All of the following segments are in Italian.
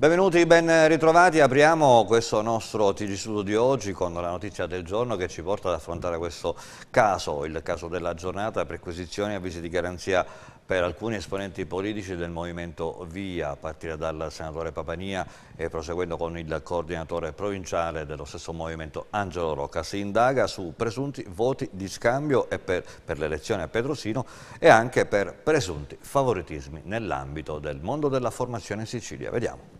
Benvenuti, ben ritrovati. Apriamo questo nostro TG Studio di oggi con la notizia del giorno che ci porta ad affrontare questo caso, il caso della giornata, perquisizioni e avvisi di garanzia per alcuni esponenti politici del movimento Via, a partire dal senatore Papania e proseguendo con il coordinatore provinciale dello stesso movimento Angelo Rocca. Si indaga su presunti voti di scambio per, per l'elezione a Pedrosino e anche per presunti favoritismi nell'ambito del mondo della formazione in Sicilia. Vediamo.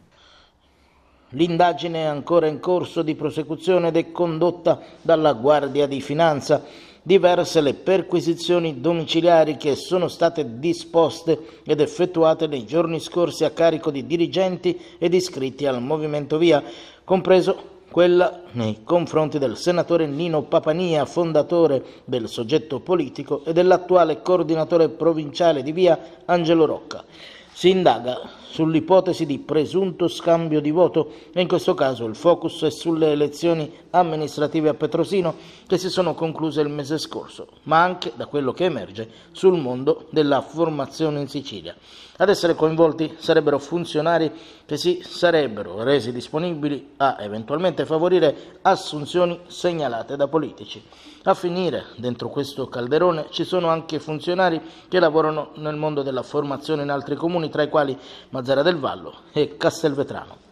L'indagine è ancora in corso di prosecuzione ed è condotta dalla Guardia di Finanza. Diverse le perquisizioni domiciliari che sono state disposte ed effettuate nei giorni scorsi a carico di dirigenti ed iscritti al Movimento Via, compreso quella nei confronti del senatore Nino Papania, fondatore del soggetto politico, e dell'attuale coordinatore provinciale di Via Angelo Rocca. Si indaga sull'ipotesi di presunto scambio di voto e in questo caso il focus è sulle elezioni amministrative a Petrosino che si sono concluse il mese scorso, ma anche da quello che emerge sul mondo della formazione in Sicilia. Ad essere coinvolti sarebbero funzionari che si sarebbero resi disponibili a eventualmente favorire assunzioni segnalate da politici. A finire dentro questo calderone ci sono anche funzionari che lavorano nel mondo della formazione in altri comuni, tra i quali Mazzara del Vallo e Castelvetrano.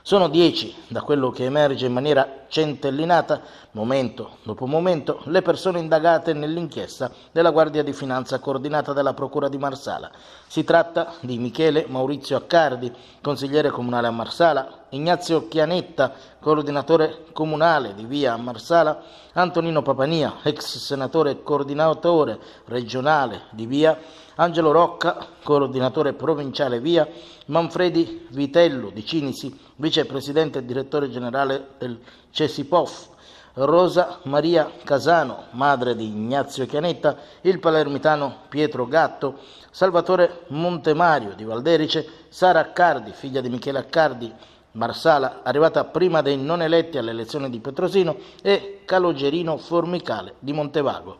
Sono dieci, da quello che emerge in maniera centellinata, momento dopo momento, le persone indagate nell'inchiesta della Guardia di Finanza coordinata dalla Procura di Marsala, si tratta di Michele Maurizio Accardi, consigliere comunale a Marsala, Ignazio Chianetta, coordinatore comunale di via a Marsala, Antonino Papania, ex senatore e coordinatore regionale di via, Angelo Rocca, coordinatore provinciale via, Manfredi Vitello di Cinisi, vicepresidente e direttore generale del CESIPOF, Rosa Maria Casano, madre di Ignazio Chianetta, il palermitano Pietro Gatto, Salvatore Montemario di Valderice, Sara Accardi, figlia di Michele Accardi, Marsala, arrivata prima dei non eletti alle elezioni di Petrosino, e Calogerino Formicale di Montevago.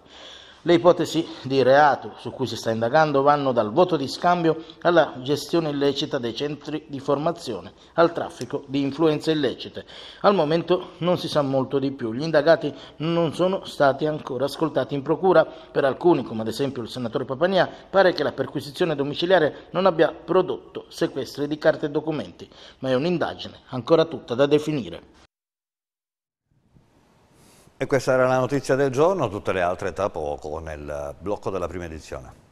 Le ipotesi di reato su cui si sta indagando vanno dal voto di scambio alla gestione illecita dei centri di formazione, al traffico di influenze illecite. Al momento non si sa molto di più. Gli indagati non sono stati ancora ascoltati in procura. Per alcuni, come ad esempio il senatore Papania, pare che la perquisizione domiciliare non abbia prodotto sequestri di carte e documenti, ma è un'indagine ancora tutta da definire. E questa era la notizia del giorno, tutte le altre tra poco nel blocco della prima edizione.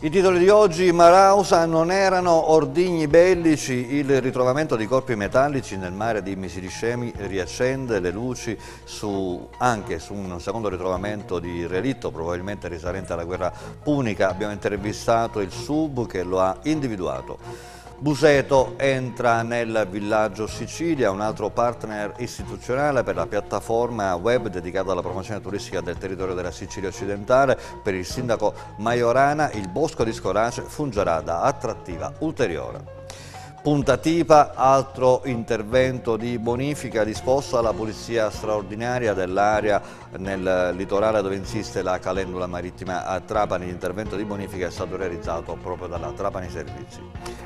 I titoli di oggi, Marausa, non erano ordigni bellici, il ritrovamento di corpi metallici nel mare di Misiriscemi riaccende le luci su, anche su un secondo ritrovamento di relitto, probabilmente risalente alla guerra punica. Abbiamo intervistato il sub che lo ha individuato. Buseto entra nel villaggio Sicilia, un altro partner istituzionale per la piattaforma web dedicata alla promozione turistica del territorio della Sicilia occidentale. Per il sindaco Maiorana il bosco di Scorace fungerà da attrattiva ulteriore puntativa, altro intervento di bonifica disposto alla Polizia Straordinaria dell'area nel litorale dove insiste la calendula marittima a Trapani. L'intervento di bonifica è stato realizzato proprio dalla Trapani Servizi.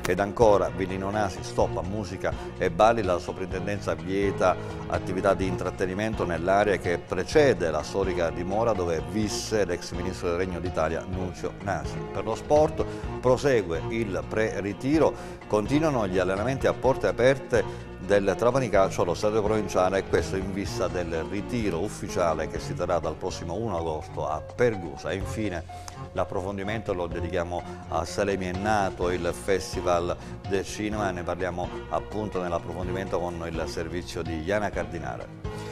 Ed ancora Villino Nasi, stop a musica e balli, la soprintendenza vieta attività di intrattenimento nell'area che precede la storica dimora dove visse l'ex ministro del Regno d'Italia Nunzio Nasi. Per lo sport prosegue il pre-ritiro, continuano gli allenamenti a porte aperte del Trapani Calcio allo stadio provinciale e questo in vista del ritiro ufficiale che si terrà dal prossimo 1 agosto a Pergusa. infine l'approfondimento lo dedichiamo a Salemi è nato il Festival del Cinema e ne parliamo appunto nell'approfondimento con il servizio di Iana Cardinale.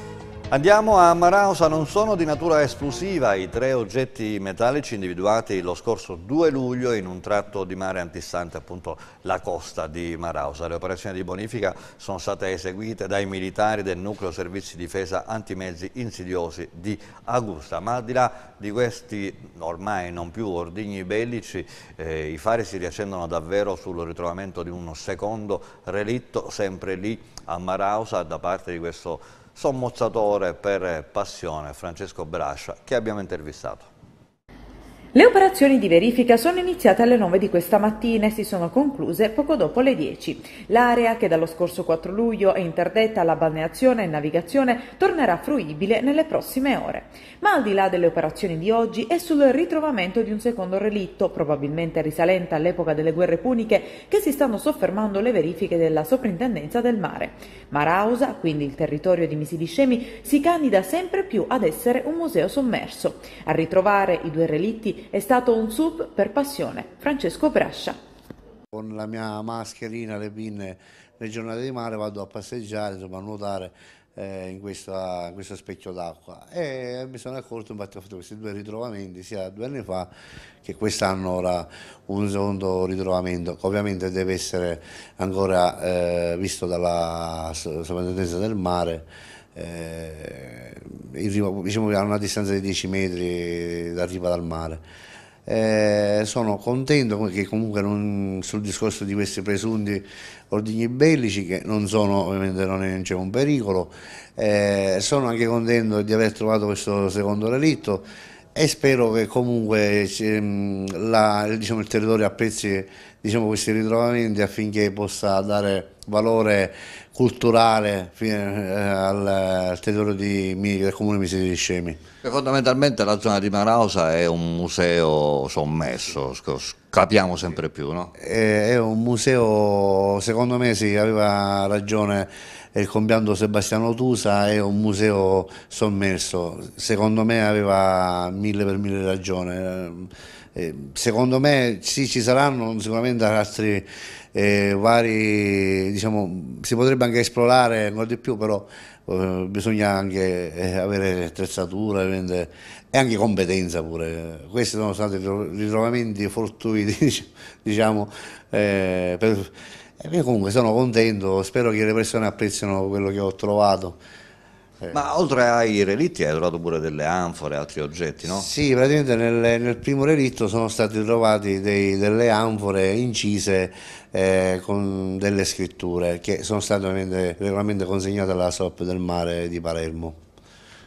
Andiamo a Marausa, non sono di natura esclusiva i tre oggetti metallici individuati lo scorso 2 luglio in un tratto di mare antistante appunto la costa di Marausa. Le operazioni di bonifica sono state eseguite dai militari del nucleo servizi difesa antimezzi insidiosi di Augusta, ma al di là di questi ormai non più ordigni bellici eh, i fari si riaccendono davvero sul ritrovamento di un secondo relitto sempre lì a Marausa da parte di questo sommozzatore per passione Francesco Brascia che abbiamo intervistato. Le operazioni di verifica sono iniziate alle 9 di questa mattina e si sono concluse poco dopo le 10. L'area, che dallo scorso 4 luglio è interdetta alla balneazione e navigazione, tornerà fruibile nelle prossime ore. Ma al di là delle operazioni di oggi è sul ritrovamento di un secondo relitto, probabilmente risalente all'epoca delle guerre puniche, che si stanno soffermando le verifiche della soprintendenza del mare. Marausa, quindi il territorio di Misidiscemi, si candida sempre più ad essere un museo sommerso. A ritrovare i due relitti è stato un sub per passione. Francesco Brascia. Con la mia mascherina, le pinne, le giornate di mare vado a passeggiare, insomma a nuotare eh, in, questa, in, questo specchio d'acqua e mi sono accorto infatti ho fatto questi due ritrovamenti sia due anni fa che quest'anno ora un secondo ritrovamento che ovviamente deve essere ancora eh, visto dalla sovrintendenza del mare eh, il, diciamo che a una distanza di 10 metri da riva dal mare eh, sono contento che comunque non, sul discorso di questi presunti ordigni bellici che non sono ovviamente non c'è un pericolo eh, sono anche contento di aver trovato questo secondo relitto e spero che comunque ehm, la, diciamo, il territorio apprezzi diciamo, questi ritrovamenti affinché possa dare valore culturale eh, al territorio di, del comune Miseri di Scemi. Fondamentalmente la zona di Marausa è un museo sommesso, capiamo sempre più, no? È un museo, secondo me sì, aveva ragione il compianto Sebastiano Tusa, è un museo sommerso, secondo me aveva mille per mille ragione Ehm, secondo me sì, ci saranno sicuramente altri eh, vari, diciamo, si potrebbe anche esplorare ancora di più, però eh, bisogna anche eh, avere attrezzatura e anche competenza pure. Questi sono stati ritrovamenti fortuiti, diciamo, eh, per, io comunque sono contento, spero che le persone apprezzino quello che ho trovato. Eh. Ma oltre ai relitti hai trovato pure delle anfore, altri oggetti, no? Sì, praticamente nel, nel primo relitto sono stati trovati dei, delle anfore incise eh, con delle scritture che sono state ovviamente, regolarmente consegnate alla SOP del mare di Palermo.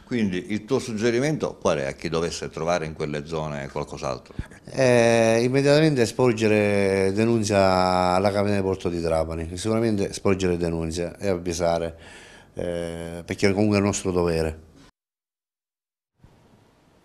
Quindi il tuo suggerimento qual è a chi dovesse trovare in quelle zone qualcos'altro? Eh, immediatamente sporgere denuncia alla Capitania Porto di Trapani, sicuramente sporgere denuncia e avvisare eh, perché comunque è il nostro dovere.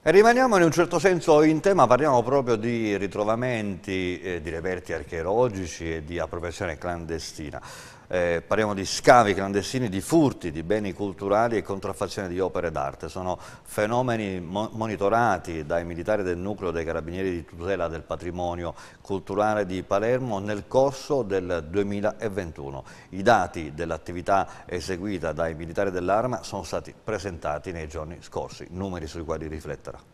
Rimaniamo in un certo senso in tema, parliamo proprio di ritrovamenti, eh, di reperti archeologici e di appropriazione clandestina eh, parliamo di scavi clandestini, di furti di beni culturali e contraffazione di opere d'arte. Sono fenomeni mo monitorati dai militari del nucleo dei carabinieri di tutela del patrimonio culturale di Palermo nel corso del 2021. I dati dell'attività eseguita dai militari dell'Arma sono stati presentati nei giorni scorsi, numeri sui quali rifletterà.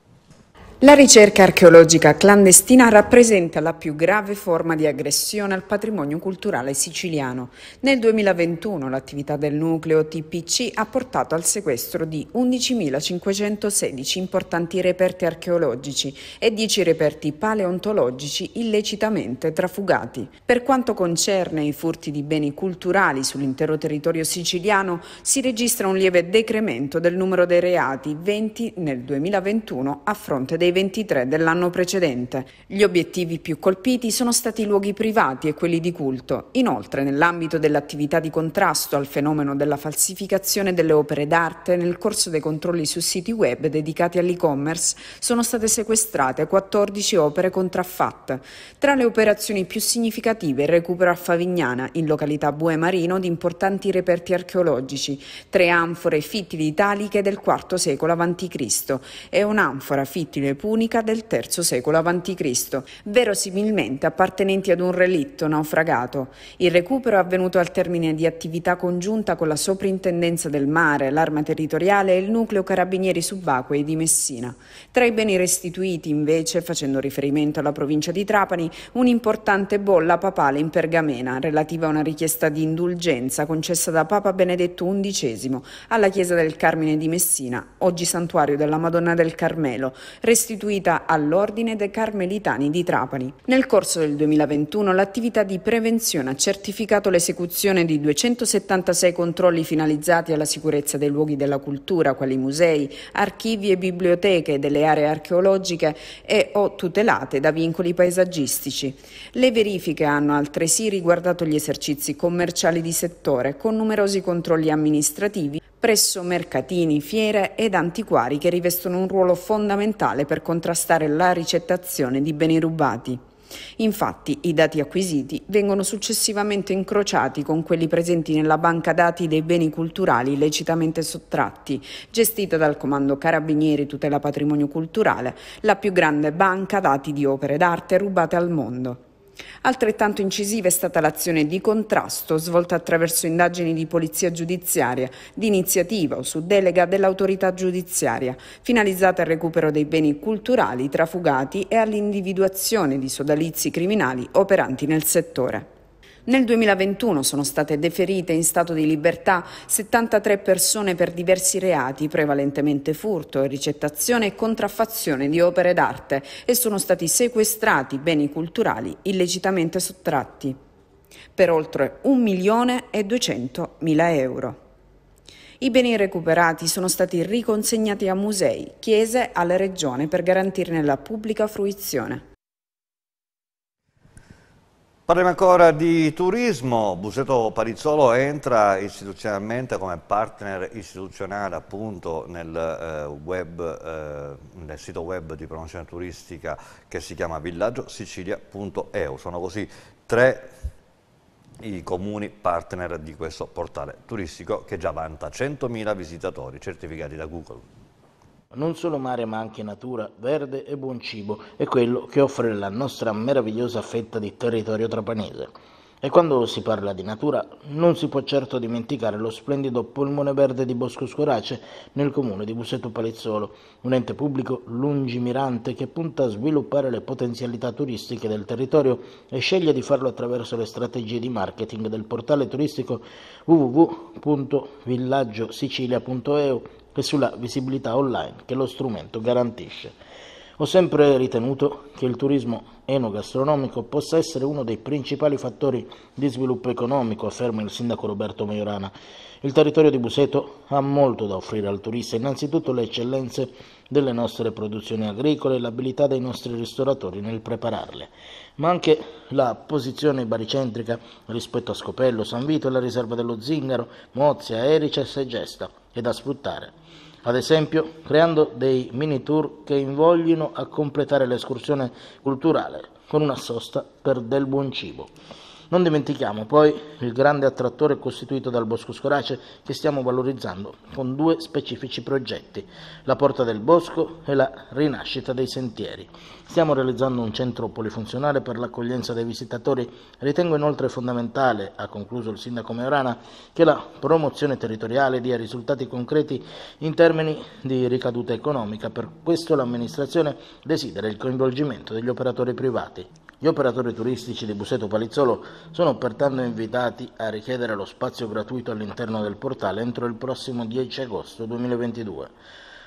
La ricerca archeologica clandestina rappresenta la più grave forma di aggressione al patrimonio culturale siciliano. Nel 2021 l'attività del nucleo TPC ha portato al sequestro di 11.516 importanti reperti archeologici e 10 reperti paleontologici illecitamente trafugati. Per quanto concerne i furti di beni culturali sull'intero territorio siciliano, si registra un lieve decremento del numero dei reati, 20 nel 2021 a fronte dei dei 23 dell'anno precedente. Gli obiettivi più colpiti sono stati i luoghi privati e quelli di culto. Inoltre, nell'ambito dell'attività di contrasto al fenomeno della falsificazione delle opere d'arte, nel corso dei controlli su siti web dedicati all'e-commerce sono state sequestrate 14 opere contraffatte. Tra le operazioni più significative il recupero a Favignana, in località Bue Marino, di importanti reperti archeologici, tre anfore fittili italiche del IV secolo a.C. e un'anfora fittile punica del III secolo a.C., verosimilmente appartenenti ad un relitto naufragato. Il recupero è avvenuto al termine di attività congiunta con la Soprintendenza del Mare, l'Arma Territoriale e il Nucleo Carabinieri Subacquei di Messina. Tra i beni restituiti, invece, facendo riferimento alla provincia di Trapani, un'importante bolla papale in pergamena relativa a una richiesta di indulgenza concessa da Papa Benedetto XI alla chiesa del Carmine di Messina, oggi santuario della Madonna del Carmelo, restituita istituita all'Ordine dei Carmelitani di Trapani. Nel corso del 2021 l'attività di prevenzione ha certificato l'esecuzione di 276 controlli finalizzati alla sicurezza dei luoghi della cultura, quali musei, archivi e biblioteche delle aree archeologiche e o tutelate da vincoli paesaggistici. Le verifiche hanno altresì riguardato gli esercizi commerciali di settore con numerosi controlli amministrativi presso mercatini, fiere ed antiquari che rivestono un ruolo fondamentale per contrastare la ricettazione di beni rubati. Infatti i dati acquisiti vengono successivamente incrociati con quelli presenti nella banca dati dei beni culturali illecitamente sottratti, gestita dal Comando Carabinieri Tutela Patrimonio Culturale, la più grande banca dati di opere d'arte rubate al mondo. Altrettanto incisiva è stata l'azione di contrasto svolta attraverso indagini di polizia giudiziaria, di iniziativa o su delega dell'autorità giudiziaria, finalizzate al recupero dei beni culturali trafugati e all'individuazione di sodalizi criminali operanti nel settore. Nel 2021 sono state deferite in stato di libertà 73 persone per diversi reati, prevalentemente furto, ricettazione e contraffazione di opere d'arte e sono stati sequestrati beni culturali illecitamente sottratti per oltre 1 milione e 200 mila euro. I beni recuperati sono stati riconsegnati a musei, chiese, alla regione per garantirne la pubblica fruizione. Parliamo ancora di turismo, Buseto Parizzolo entra istituzionalmente come partner istituzionale appunto nel, eh, web, eh, nel sito web di promozione turistica che si chiama villaggiosicilia.eu, sono così tre i comuni partner di questo portale turistico che già vanta 100.000 visitatori certificati da Google non solo mare ma anche natura, verde e buon cibo è quello che offre la nostra meravigliosa fetta di territorio trapanese. E quando si parla di natura non si può certo dimenticare lo splendido polmone verde di Bosco Scorace nel comune di Buseto Palizzolo, un ente pubblico lungimirante che punta a sviluppare le potenzialità turistiche del territorio e sceglie di farlo attraverso le strategie di marketing del portale turistico www.villaggiosicilia.eu e sulla visibilità online che lo strumento garantisce. Ho sempre ritenuto che il turismo enogastronomico possa essere uno dei principali fattori di sviluppo economico, afferma il sindaco Roberto Maiorana. Il territorio di Buseto ha molto da offrire al turista, innanzitutto le eccellenze delle nostre produzioni agricole e l'abilità dei nostri ristoratori nel prepararle, ma anche la posizione baricentrica rispetto a Scopello, San Vito e la riserva dello Zingaro, Mozia, Erice e Segesta e da sfruttare. Ad esempio, creando dei mini tour che invoglino a completare l'escursione culturale con una sosta per del buon cibo. Non dimentichiamo poi il grande attrattore costituito dal Bosco Scorace che stiamo valorizzando con due specifici progetti, la Porta del Bosco e la Rinascita dei Sentieri. Stiamo realizzando un centro polifunzionale per l'accoglienza dei visitatori. Ritengo inoltre fondamentale, ha concluso il sindaco Meorana, che la promozione territoriale dia risultati concreti in termini di ricaduta economica. Per questo l'amministrazione desidera il coinvolgimento degli operatori privati. Gli operatori turistici di Buseto Palizzolo sono pertanto invitati a richiedere lo spazio gratuito all'interno del portale entro il prossimo 10 agosto 2022.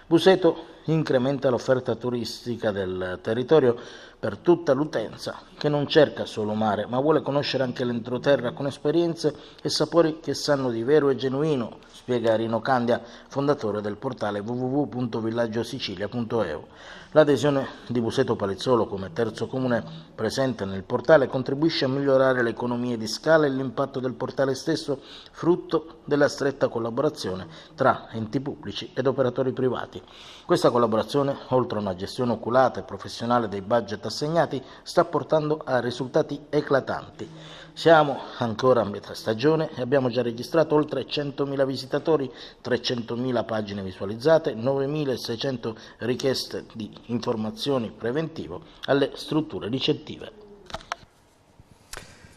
Buseto incrementa l'offerta turistica del territorio per tutta l'utenza che non cerca solo mare, ma vuole conoscere anche l'entroterra con esperienze e sapori che sanno di vero e genuino, spiega Rino Candia, fondatore del portale www.villaggiosicilia.eu. L'adesione di Buseto Palizzolo come terzo comune presente nel portale contribuisce a migliorare le economie di scala e l'impatto del portale stesso, frutto della stretta collaborazione tra enti pubblici ed operatori privati. Questa collaborazione, oltre a una gestione oculata e professionale dei budget assegnati sta portando a risultati eclatanti. Siamo ancora a metà stagione e abbiamo già registrato oltre 100.000 visitatori, 300.000 pagine visualizzate, 9.600 richieste di informazioni preventivo alle strutture ricettive.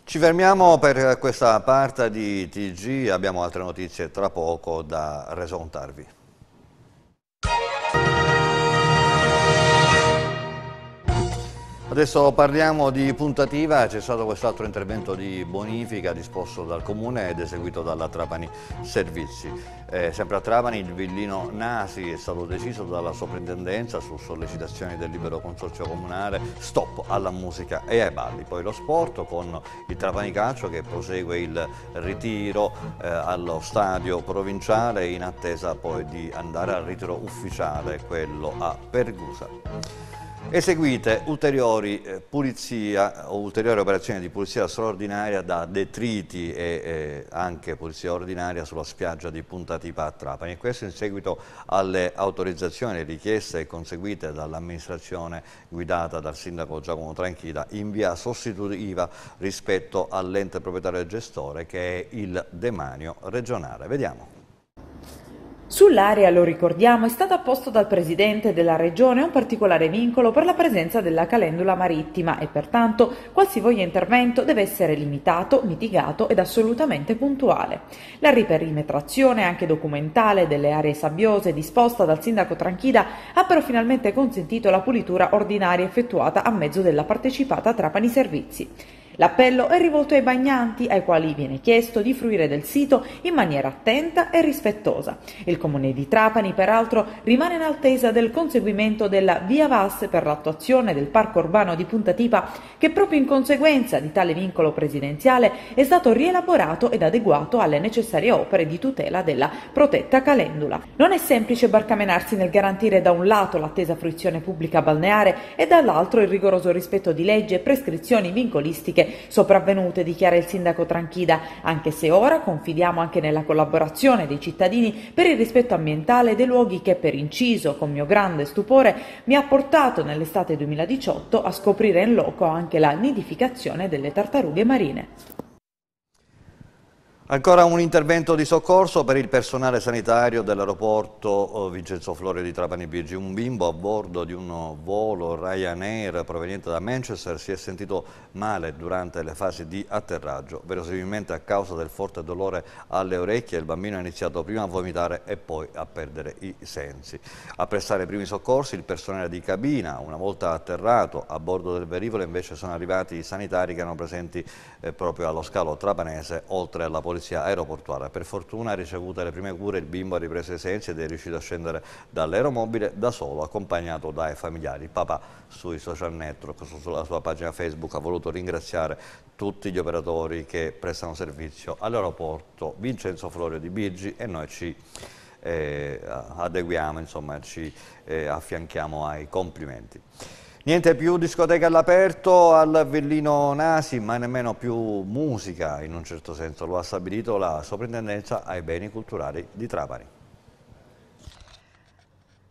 Ci fermiamo per questa parte di TG, abbiamo altre notizie tra poco da resontarvi. Adesso parliamo di puntativa, c'è stato quest'altro intervento di bonifica disposto dal Comune ed eseguito dalla Trapani Servizi. Eh, sempre a Trapani il villino Nasi è stato deciso dalla soprintendenza su sollecitazioni del libero consorzio comunale stop alla musica e ai balli. Poi lo sport con il Trapani Calcio che prosegue il ritiro eh, allo stadio provinciale in attesa poi di andare al ritiro ufficiale, quello a Pergusa. Eseguite ulteriori, eh, pulizia o ulteriori operazioni di pulizia straordinaria da detriti e eh, anche pulizia ordinaria sulla spiaggia di Punta Tipa a Trapani e questo in seguito alle autorizzazioni richieste e conseguite dall'amministrazione guidata dal sindaco Giacomo Tranchida in via sostitutiva rispetto all'ente proprietario e gestore che è il demanio regionale. Vediamo. Sull'area, lo ricordiamo, è stato apposto dal Presidente della Regione un particolare vincolo per la presenza della calendula marittima e pertanto qualsivoglia intervento deve essere limitato, mitigato ed assolutamente puntuale. La riperimetrazione, anche documentale, delle aree sabbiose disposta dal Sindaco Tranchida ha però finalmente consentito la pulitura ordinaria effettuata a mezzo della partecipata Trapani Servizi. L'appello è rivolto ai bagnanti, ai quali viene chiesto di fruire del sito in maniera attenta e rispettosa. Il comune di Trapani, peraltro, rimane in attesa del conseguimento della via VAS per l'attuazione del parco urbano di Punta Tipa, che proprio in conseguenza di tale vincolo presidenziale è stato rielaborato ed adeguato alle necessarie opere di tutela della protetta calendula. Non è semplice barcamenarsi nel garantire da un lato l'attesa fruizione pubblica balneare e dall'altro il rigoroso rispetto di leggi e prescrizioni vincolistiche sopravvenute, dichiara il sindaco Tranchida, anche se ora confidiamo anche nella collaborazione dei cittadini per il rispetto ambientale dei luoghi che per inciso, con mio grande stupore, mi ha portato nell'estate 2018 a scoprire in loco anche la nidificazione delle tartarughe marine. Ancora un intervento di soccorso per il personale sanitario dell'aeroporto oh, Vincenzo Florio di Trapani Birgi. Un bimbo a bordo di un volo Ryanair proveniente da Manchester si è sentito male durante le fasi di atterraggio. Verosimilmente a causa del forte dolore alle orecchie il bambino ha iniziato prima a vomitare e poi a perdere i sensi. A prestare i primi soccorsi il personale di cabina, una volta atterrato a bordo del velivolo invece sono arrivati i sanitari che erano presenti eh, proprio allo scalo trapanese oltre alla polizia polizia aeroportuale. Per fortuna ha ricevuto le prime cure, il bimbo ha ripreso i sensi ed è riuscito a scendere dall'aeromobile da solo, accompagnato dai familiari. Il papà sui social network, sulla sua pagina Facebook, ha voluto ringraziare tutti gli operatori che prestano servizio all'aeroporto Vincenzo Florio di Bigi e noi ci eh, adeguiamo, insomma, ci eh, affianchiamo ai complimenti. Niente più discoteca all'aperto al Villino Nasi, ma nemmeno più musica, in un certo senso lo ha stabilito la soprintendenza ai beni culturali di Trapani.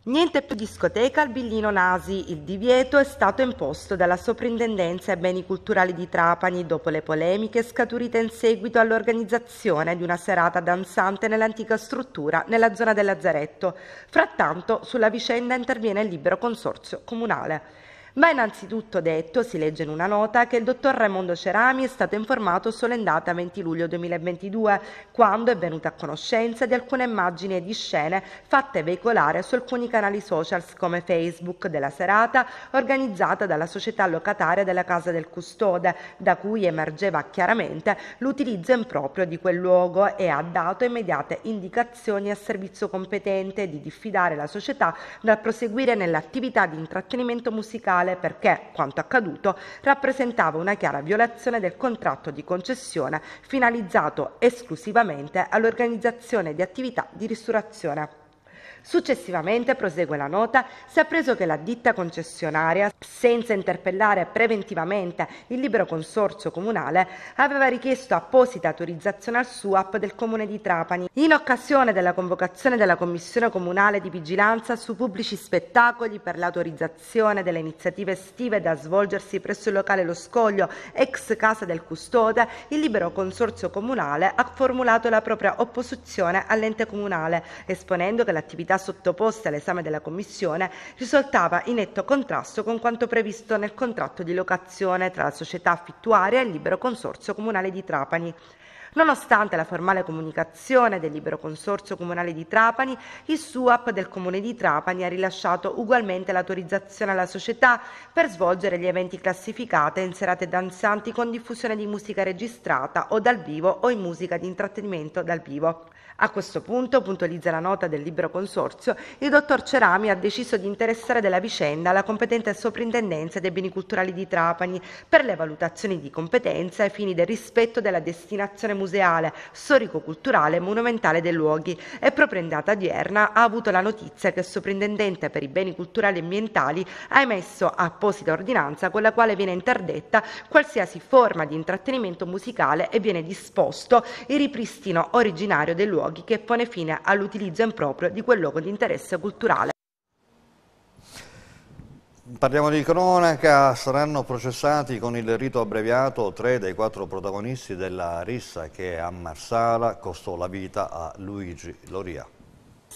Niente più discoteca al Villino Nasi, il divieto è stato imposto dalla Soprintendenza ai beni culturali di Trapani dopo le polemiche scaturite in seguito all'organizzazione di una serata danzante nell'antica struttura nella zona del Lazzaretto. Frattanto sulla vicenda interviene il libero consorzio comunale. Va innanzitutto detto, si legge in una nota, che il dottor Raimondo Cerami è stato informato solo in data 20 luglio 2022, quando è venuto a conoscenza di alcune immagini e di scene fatte veicolare su alcuni canali social come Facebook della serata organizzata dalla società locataria della Casa del Custode, da cui emergeva chiaramente l'utilizzo improprio di quel luogo e ha dato immediate indicazioni al servizio competente di diffidare la società dal proseguire nell'attività di intrattenimento musicale locale perché quanto accaduto rappresentava una chiara violazione del contratto di concessione finalizzato esclusivamente all'organizzazione di attività di ristorazione. Successivamente, prosegue la nota, si è appreso che la ditta concessionaria, senza interpellare preventivamente il libero consorzio comunale, aveva richiesto apposita autorizzazione al SUAP del comune di Trapani in occasione della convocazione della Commissione Comunale di Vigilanza su pubblici spettacoli per l'autorizzazione delle iniziative estive da svolgersi presso il locale Lo Scoglio, ex casa del custode, il libero consorzio comunale ha formulato la propria opposizione all'ente comunale, esponendo che l'attività attività sottoposte all'esame della Commissione risultava in netto contrasto con quanto previsto nel contratto di locazione tra la società affittuaria e il libero consorzio comunale di Trapani Nonostante la formale comunicazione del libero consorzio comunale di Trapani, il SUAP del comune di Trapani ha rilasciato ugualmente l'autorizzazione alla società per svolgere gli eventi classificati in serate danzanti con diffusione di musica registrata o dal vivo o in musica di intrattenimento dal vivo. A questo punto, puntualizza la nota del libero consorzio, il dottor Cerami ha deciso di interessare della vicenda la competente soprintendenza dei beni culturali di Trapani per le valutazioni di competenza ai fini del rispetto della destinazione musicale museale, storico-culturale e monumentale dei luoghi e proprio in data odierna ha avuto la notizia che il soprintendente per i beni culturali e ambientali ha emesso apposita ordinanza con la quale viene interdetta qualsiasi forma di intrattenimento musicale e viene disposto il ripristino originario dei luoghi che pone fine all'utilizzo improprio di quel luogo di interesse culturale. Parliamo di cronaca, saranno processati con il rito abbreviato tre dei quattro protagonisti della rissa che a Marsala costò la vita a Luigi Loria.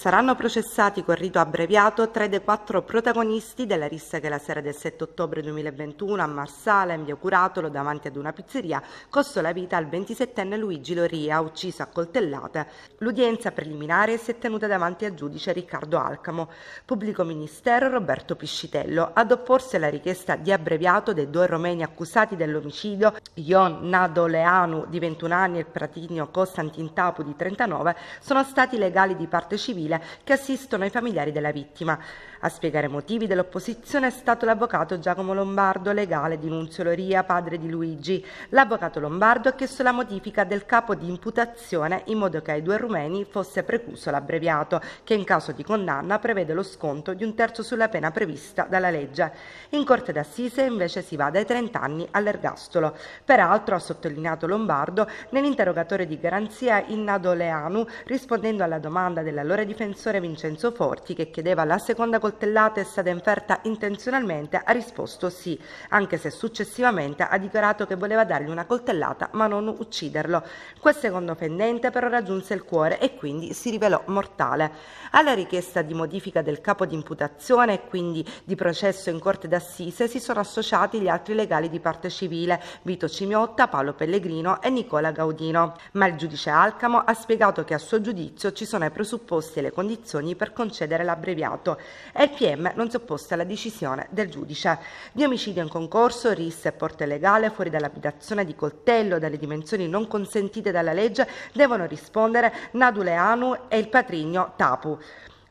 Saranno processati col rito abbreviato tre dei quattro protagonisti della rissa che la sera del 7 ottobre 2021 a Marsala, in via Curatolo, davanti ad una pizzeria, costò la vita al 27enne Luigi Loria, ucciso a coltellate. L'udienza preliminare si è tenuta davanti al giudice Riccardo Alcamo. Pubblico ministero Roberto Piscitello ad opporsi alla richiesta di abbreviato dei due romeni accusati dell'omicidio, Ion Nadoleanu di 21 anni e Pratinio Costantin Tapu di 39, sono stati legali di parte civile civile che assistono i familiari della vittima. A spiegare i motivi dell'opposizione è stato l'avvocato Giacomo Lombardo, legale di Nunzioloria, padre di Luigi. L'avvocato Lombardo ha chiesto la modifica del capo di imputazione in modo che ai due rumeni fosse precluso l'abbreviato, che in caso di condanna prevede lo sconto di un terzo sulla pena prevista dalla legge. In Corte d'Assise invece si va dai 30 anni all'ergastolo. Peraltro, ha sottolineato Lombardo, nell'interrogatorio di garanzia in Nadoleanu, rispondendo alla domanda dell'allora difensore Vincenzo Forti che chiedeva la seconda coltivazione coltellata è stata inferta intenzionalmente, ha risposto sì, anche se successivamente ha dichiarato che voleva dargli una coltellata ma non ucciderlo. Quel secondo pendente però raggiunse il cuore e quindi si rivelò mortale. Alla richiesta di modifica del capo di imputazione e quindi di processo in corte d'assise si sono associati gli altri legali di parte civile Vito Cimiotta, Paolo Pellegrino e Nicola Gaudino. Ma il giudice Alcamo ha spiegato che a suo giudizio ci sono i presupposti e le condizioni per concedere l'abbreviato e il PM non si opposta alla decisione del giudice. Di omicidio in concorso, rissa e porte legale fuori dall'abitazione di coltello dalle dimensioni non consentite dalla legge devono rispondere Nadule Anu e il patrigno Tapu.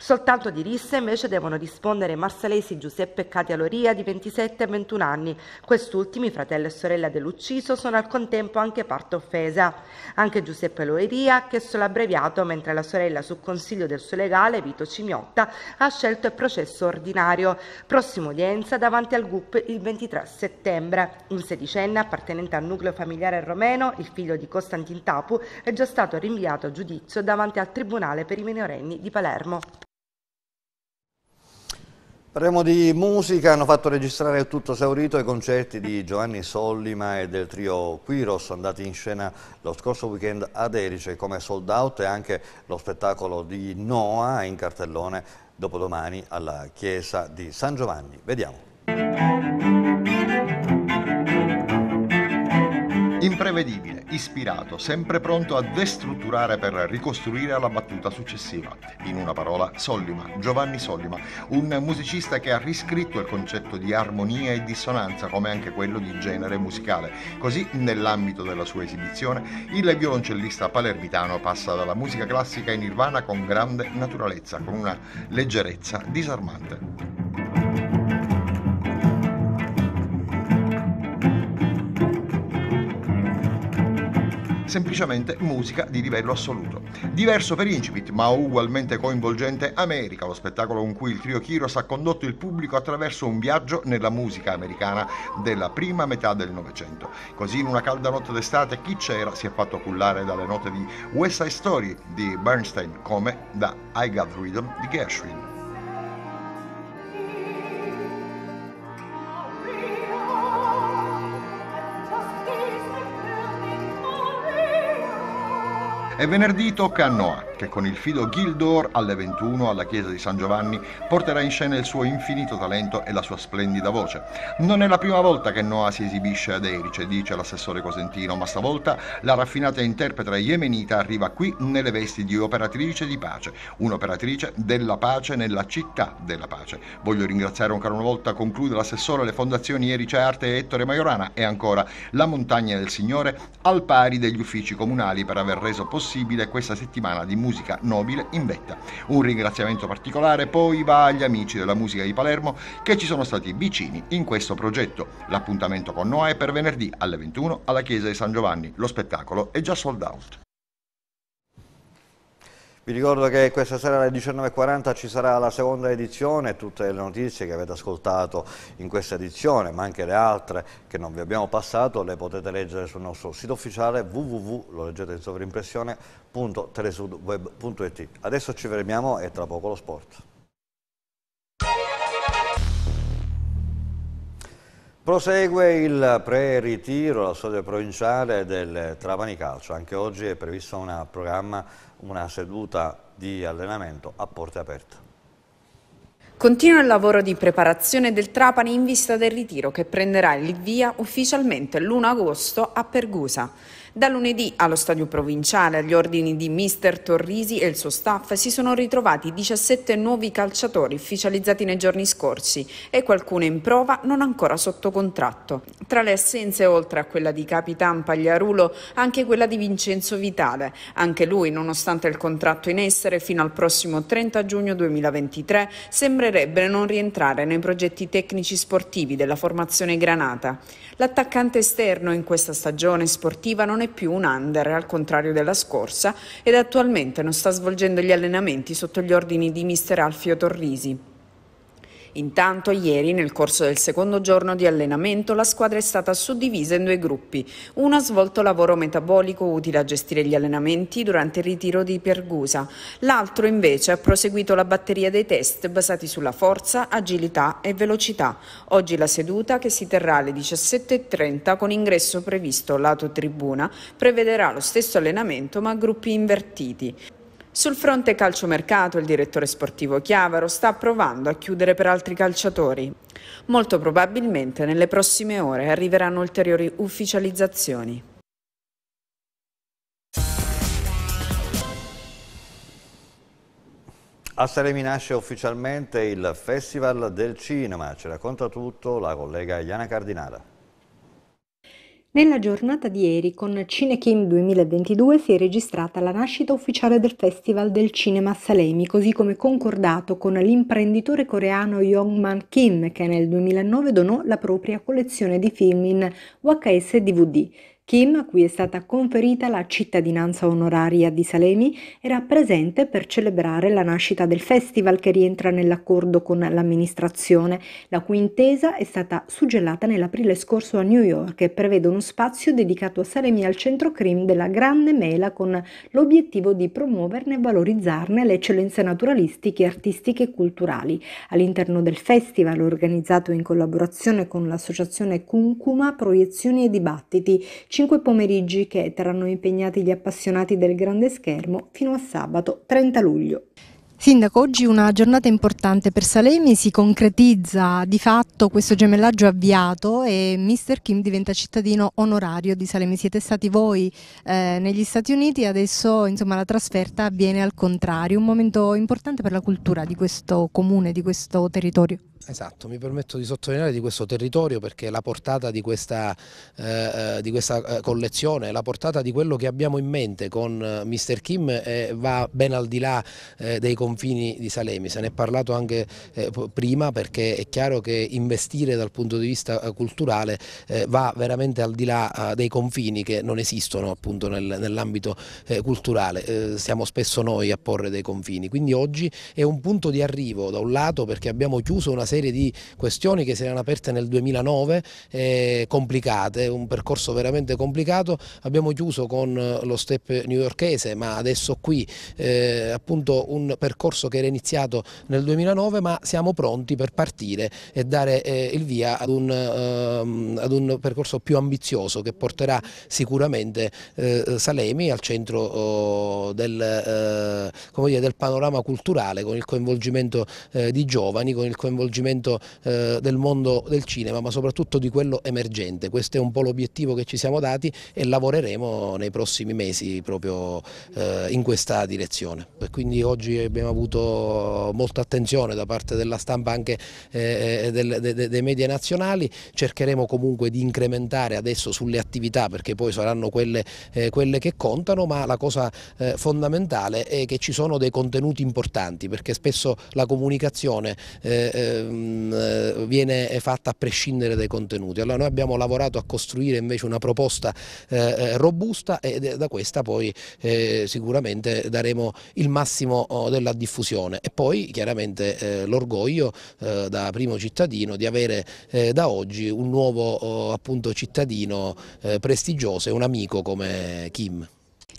Soltanto di rissa invece devono rispondere i marsalesi Giuseppe e Katia Loria di 27 e 21 anni. Quest'ultimi, fratello e sorella dell'ucciso, sono al contempo anche parte offesa. Anche Giuseppe Loria ha chiesto l'abbreviato, mentre la sorella, su consiglio del suo legale Vito Cimiotta, ha scelto il processo ordinario. Prossima udienza davanti al GUP il 23 settembre. Un sedicenne appartenente al nucleo familiare romeno, il figlio di Costantin Tapu, è già stato rinviato a giudizio davanti al Tribunale per i minorenni di Palermo. Parliamo di musica, hanno fatto registrare a tutto esaurito i concerti di Giovanni Sollima e del trio Quiros andati in scena lo scorso weekend ad Erice come sold out e anche lo spettacolo di Noah in cartellone dopodomani alla chiesa di San Giovanni. Vediamo. Imprevedibile, ispirato, sempre pronto a destrutturare per ricostruire la battuta successiva. In una parola, Sollima, Giovanni Sollima, un musicista che ha riscritto il concetto di armonia e dissonanza come anche quello di genere musicale. Così, nell'ambito della sua esibizione, il violoncellista palermitano passa dalla musica classica in Nirvana con grande naturalezza, con una leggerezza disarmante. semplicemente musica di livello assoluto. Diverso per incipit, ma ugualmente coinvolgente America, lo spettacolo con cui il trio Kiros ha condotto il pubblico attraverso un viaggio nella musica americana della prima metà del Novecento. Così in una calda notte d'estate chi c'era si è fatto cullare dalle note di West Side Story di Bernstein come da I Got Rhythm di Gershwin. E venerdì tocca a Noah, che con il fido Gildor alle 21 alla chiesa di San Giovanni porterà in scena il suo infinito talento e la sua splendida voce. Non è la prima volta che Noah si esibisce ad Erice, dice l'assessore Cosentino, ma stavolta la raffinata interprete yemenita arriva qui nelle vesti di operatrice di pace, un'operatrice della pace nella città della pace. Voglio ringraziare ancora una volta, conclude l'assessore, le fondazioni Erice Arte e Ettore Maiorana e ancora la montagna del Signore al pari degli uffici comunali per aver reso possibile possibile questa settimana di musica nobile in vetta. Un ringraziamento particolare poi va agli amici della musica di Palermo che ci sono stati vicini in questo progetto. L'appuntamento con Noa è per venerdì alle 21 alla chiesa di San Giovanni. Lo spettacolo è già sold out. Vi ricordo che questa sera alle 19.40 ci sarà la seconda edizione, tutte le notizie che avete ascoltato in questa edizione, ma anche le altre che non vi abbiamo passato, le potete leggere sul nostro sito ufficiale www, in sovrimpressione.telesudweb.it. Adesso ci fermiamo e tra poco lo sport. Prosegue il pre-ritiro, la storia provinciale del Trapani Calcio. Anche oggi è previsto una programma una seduta di allenamento a porte aperte. Continua il lavoro di preparazione del Trapani in vista del ritiro che prenderà il via ufficialmente l'1 agosto a Pergusa. Da lunedì allo stadio provinciale, agli ordini di mister Torrisi e il suo staff, si sono ritrovati 17 nuovi calciatori ufficializzati nei giorni scorsi e qualcuno in prova non ancora sotto contratto. Tra le assenze, oltre a quella di Capitan Pagliarulo, anche quella di Vincenzo Vitale. Anche lui, nonostante il contratto in essere fino al prossimo 30 giugno 2023, sembrerebbe non rientrare nei progetti tecnici sportivi della formazione Granata. L'attaccante esterno in questa stagione sportiva non non è più un under, al contrario della scorsa, ed attualmente non sta svolgendo gli allenamenti sotto gli ordini di mister Alfio Torrisi. Intanto ieri, nel corso del secondo giorno di allenamento, la squadra è stata suddivisa in due gruppi. Uno ha svolto lavoro metabolico utile a gestire gli allenamenti durante il ritiro di Pergusa. L'altro invece ha proseguito la batteria dei test basati sulla forza, agilità e velocità. Oggi la seduta, che si terrà alle 17.30 con ingresso previsto lato tribuna, prevederà lo stesso allenamento ma a gruppi invertiti. Sul fronte calciomercato il direttore sportivo Chiavaro sta provando a chiudere per altri calciatori. Molto probabilmente nelle prossime ore arriveranno ulteriori ufficializzazioni. A Salemi nasce ufficialmente il Festival del Cinema, ci racconta tutto la collega Iana Cardinara. Nella giornata di ieri con Cinekim 2022 si è registrata la nascita ufficiale del Festival del Cinema a Salemi, così come concordato con l'imprenditore coreano Yong man Kim che nel 2009 donò la propria collezione di film in VHS e DVD. Kim, a cui è stata conferita la cittadinanza onoraria di Salemi, era presente per celebrare la nascita del festival che rientra nell'accordo con l'amministrazione, la cui intesa è stata suggellata nell'aprile scorso a New York e prevede uno spazio dedicato a Salemi al centro CRIM della Grande Mela con l'obiettivo di promuoverne e valorizzarne le eccellenze naturalistiche, artistiche e culturali. All'interno del festival organizzato in collaborazione con l'associazione Kunkuma, Proiezioni e Dibattiti ci cinque pomeriggi che terranno impegnati gli appassionati del grande schermo fino a sabato 30 luglio. Sindaco, oggi una giornata importante per Salemi, si concretizza di fatto questo gemellaggio avviato e Mr. Kim diventa cittadino onorario di Salemi. Siete stati voi eh, negli Stati Uniti e adesso insomma, la trasferta avviene al contrario, un momento importante per la cultura di questo comune, di questo territorio. Esatto, mi permetto di sottolineare di questo territorio perché la portata di questa, eh, eh di questa eh, collezione, la portata di quello che abbiamo in mente con eh, Mr. Kim eh, va ben al di là eh, dei confini di Salemi, se ne è parlato anche prima perché è chiaro che investire dal punto di vista culturale va veramente al di là dei confini che non esistono appunto nel, nell'ambito culturale, siamo spesso noi a porre dei confini, quindi oggi è un punto di arrivo da un lato perché abbiamo chiuso una serie di questioni che si erano aperte nel 2009, eh, complicate, un percorso veramente complicato. Abbiamo chiuso con eh, lo step newyorchese, ma adesso qui eh, appunto un percorso che era iniziato nel 2009, ma siamo pronti per partire e dare eh, il via ad un, ehm, ad un, percorso più ambizioso che porterà sicuramente eh, Salemi al centro oh, del, eh, dire, del, panorama culturale con il coinvolgimento di giovani, con il coinvolgimento coinvolgimento eh, del mondo del cinema ma soprattutto di quello emergente, questo è un po' l'obiettivo che ci siamo dati e lavoreremo nei prossimi mesi proprio eh, in questa direzione. E quindi oggi abbiamo avuto molta attenzione da parte della stampa anche eh, eh del, de, de, dei media nazionali, cercheremo comunque di incrementare adesso sulle attività perché poi saranno quelle, eh, quelle che contano ma la cosa eh, fondamentale è che ci sono dei contenuti importanti perché spesso la comunicazione eh, Ehm, eh, viene fatta a prescindere dai contenuti. Allora noi abbiamo lavorato a costruire invece una proposta eh, eh, robusta e da questa poi sicuramente daremo il massimo oh, della diffusione e poi chiaramente l'orgoglio da primo cittadino di avere da oggi un nuovo oh, appunto cittadino prestigioso e un amico come Kim.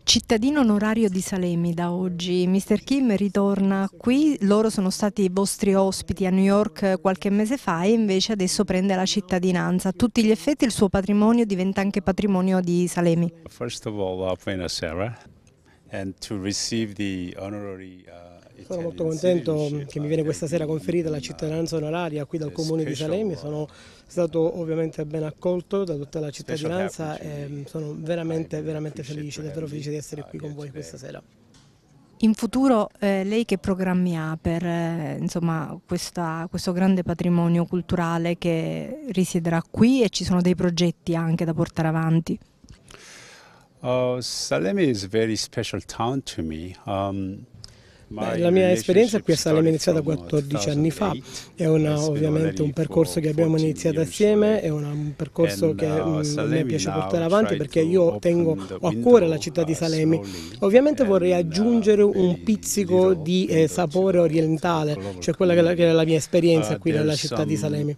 Cittadino onorario di Salemi da oggi, Mr. Kim ritorna qui, loro sono stati i vostri ospiti a New York eh, qualche mese fa e invece adesso prende la cittadinanza. A tutti gli effetti il suo patrimonio diventa anche patrimonio di Salemi. First of all, Sarah. Uh, sono molto contento che mi viene questa uh, sera conferita la uh, cittadinanza onoraria qui dal comune di Salemi, sono stato ovviamente ben accolto da tutta la cittadinanza e sono veramente, veramente felice, davvero felice di essere qui con voi questa sera. In futuro eh, lei che programmi ha per eh, insomma, questa, questo grande patrimonio culturale che risiederà qui e ci sono dei progetti anche da portare avanti? Uh, Salemi è una very special town to me. Um, Beh, la mia esperienza qui a Salem è iniziata 14 uh, anni fa, è una, ovviamente un percorso che abbiamo iniziato assieme, è una, un percorso che uh, mm, mi piace portare avanti perché io tengo, a cuore la città di Salemi. Ovviamente vorrei aggiungere un pizzico di eh, sapore orientale, cioè quella che, che è la mia esperienza qui nella città di Salemi.